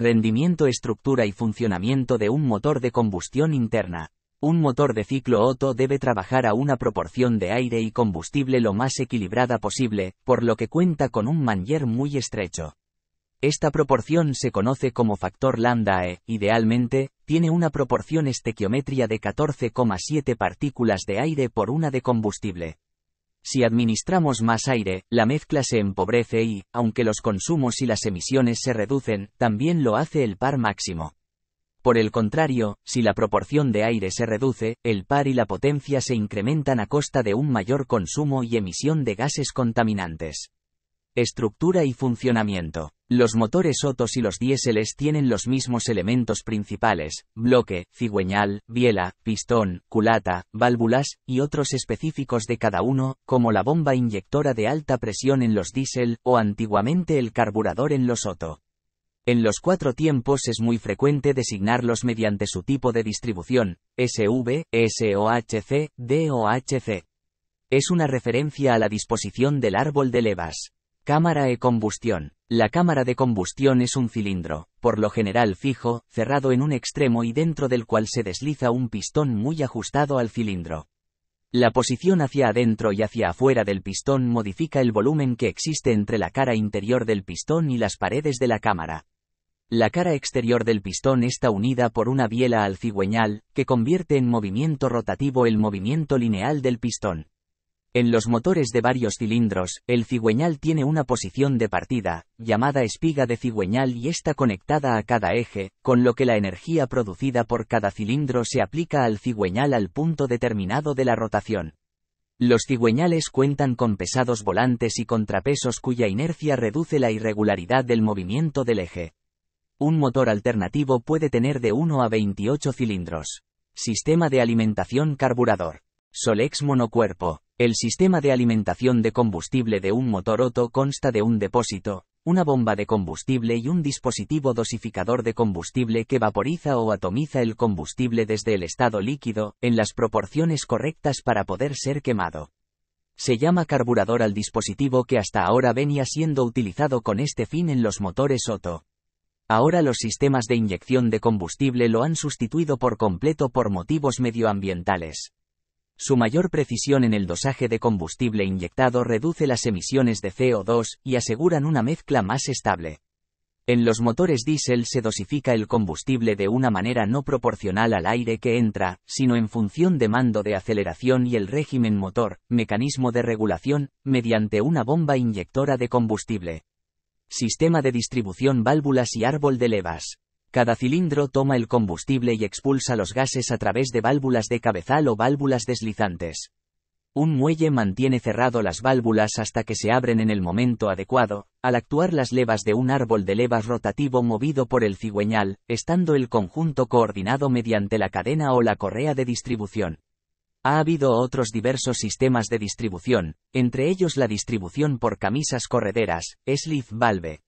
Rendimiento, estructura y funcionamiento de un motor de combustión interna. Un motor de ciclo Otto debe trabajar a una proporción de aire y combustible lo más equilibrada posible, por lo que cuenta con un manier muy estrecho. Esta proporción se conoce como factor lambda e, idealmente, tiene una proporción estequiometría de 14,7 partículas de aire por una de combustible. Si administramos más aire, la mezcla se empobrece y, aunque los consumos y las emisiones se reducen, también lo hace el par máximo. Por el contrario, si la proporción de aire se reduce, el par y la potencia se incrementan a costa de un mayor consumo y emisión de gases contaminantes. Estructura y funcionamiento. Los motores Otos y los diéseles tienen los mismos elementos principales, bloque, cigüeñal, biela, pistón, culata, válvulas, y otros específicos de cada uno, como la bomba inyectora de alta presión en los diésel o antiguamente el carburador en los Otto. En los cuatro tiempos es muy frecuente designarlos mediante su tipo de distribución, SV, SOHC, DOHC. Es una referencia a la disposición del árbol de levas. Cámara e combustión. La cámara de combustión es un cilindro, por lo general fijo, cerrado en un extremo y dentro del cual se desliza un pistón muy ajustado al cilindro. La posición hacia adentro y hacia afuera del pistón modifica el volumen que existe entre la cara interior del pistón y las paredes de la cámara. La cara exterior del pistón está unida por una biela al cigüeñal, que convierte en movimiento rotativo el movimiento lineal del pistón. En los motores de varios cilindros, el cigüeñal tiene una posición de partida, llamada espiga de cigüeñal y está conectada a cada eje, con lo que la energía producida por cada cilindro se aplica al cigüeñal al punto determinado de la rotación. Los cigüeñales cuentan con pesados volantes y contrapesos cuya inercia reduce la irregularidad del movimiento del eje. Un motor alternativo puede tener de 1 a 28 cilindros. Sistema de alimentación carburador. Solex monocuerpo. El sistema de alimentación de combustible de un motor Otto consta de un depósito, una bomba de combustible y un dispositivo dosificador de combustible que vaporiza o atomiza el combustible desde el estado líquido, en las proporciones correctas para poder ser quemado. Se llama carburador al dispositivo que hasta ahora venía siendo utilizado con este fin en los motores Otto. Ahora los sistemas de inyección de combustible lo han sustituido por completo por motivos medioambientales. Su mayor precisión en el dosaje de combustible inyectado reduce las emisiones de CO2 y aseguran una mezcla más estable. En los motores diésel se dosifica el combustible de una manera no proporcional al aire que entra, sino en función de mando de aceleración y el régimen motor, mecanismo de regulación, mediante una bomba inyectora de combustible. Sistema de distribución válvulas y árbol de levas. Cada cilindro toma el combustible y expulsa los gases a través de válvulas de cabezal o válvulas deslizantes. Un muelle mantiene cerrado las válvulas hasta que se abren en el momento adecuado, al actuar las levas de un árbol de levas rotativo movido por el cigüeñal, estando el conjunto coordinado mediante la cadena o la correa de distribución. Ha habido otros diversos sistemas de distribución, entre ellos la distribución por camisas correderas, sleeve valve,